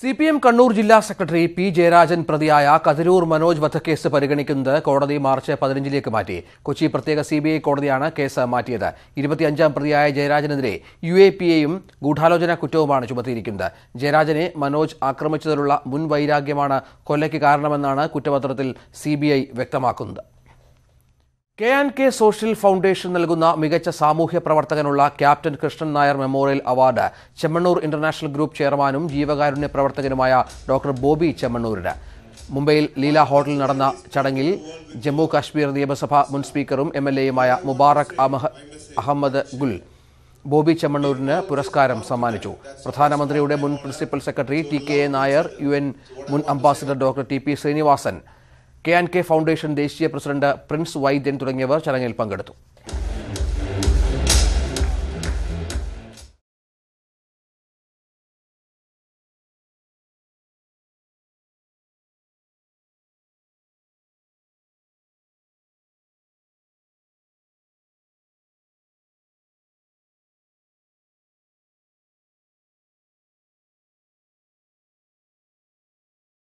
C P M Kannur ജില്ലാ secretary P Jayarajan പ്രതിയായ കതിരൂർ മനോജ് വധക്കേസ് പരിഗണിക്കുന്നത് കോടതി മാർച്ച് പതിനഞ്ചിലേക്ക് മാറ്റി കൊച്ചി പ്രത്യേക സി ബി ഐ കോടതിയാണ് കേസ് മാറ്റിയത് ഇരുപത്തിയഞ്ചാം പ്രതിയായ ജയരാജനെതിരെ യു എ പി എയും ഗൂഢാലോചന കുറ്റവുമാണ് ചുമത്തിയിരിക്കുന്നത് ജയരാജനെ മനോജ് ആക്രമിച്ചതിലുള്ള മുൻവൈരാഗ്യമാണ് കൊല്ലയ്ക്ക് കാരണമെന്നാണ് കുറ്റപത്രത്തിൽ സി വ്യക്തമാക്കുന്നത് K and K social foundation നൽകുന്ന മികച്ച സാമൂഹ്യ പ്രവർത്തകനുള്ള captain Krishnan Nair memorial award Chemmannur international group ചെയർമാനും ജീവകാരുണ്യ പ്രവർത്തകനുമായ ഡോക്ടർ ബോബി ചെമ്മണ്ണൂരിന് മുംബൈയിൽ ലീല ഹോട്ടലിൽ നടന്ന ചടങ്ങിൽ ജമ്മു കാശ്മീർ നിയമസഭാ മുൻ സ്പീക്കറും എം എൽ എയുമായ മുബാറക് അഹമ്മദ് ഗുൽ ബോബി ചെമ്മണ്ണൂരിന് പുരസ്കാരം സമ്മാനിച്ചു പ്രധാനമന്ത്രിയുടെ മുൻ principal secretary T K Nair U N മുൻ ambassador doctor T P Srinivasan K and K foundation ദേശീയ പ്രസിഡന്റ് പ്രിൻസ് വൈദ്യൻ തുടങ്ങിയവർ ചടങ്ങിൽ പങ്കെടുത്തു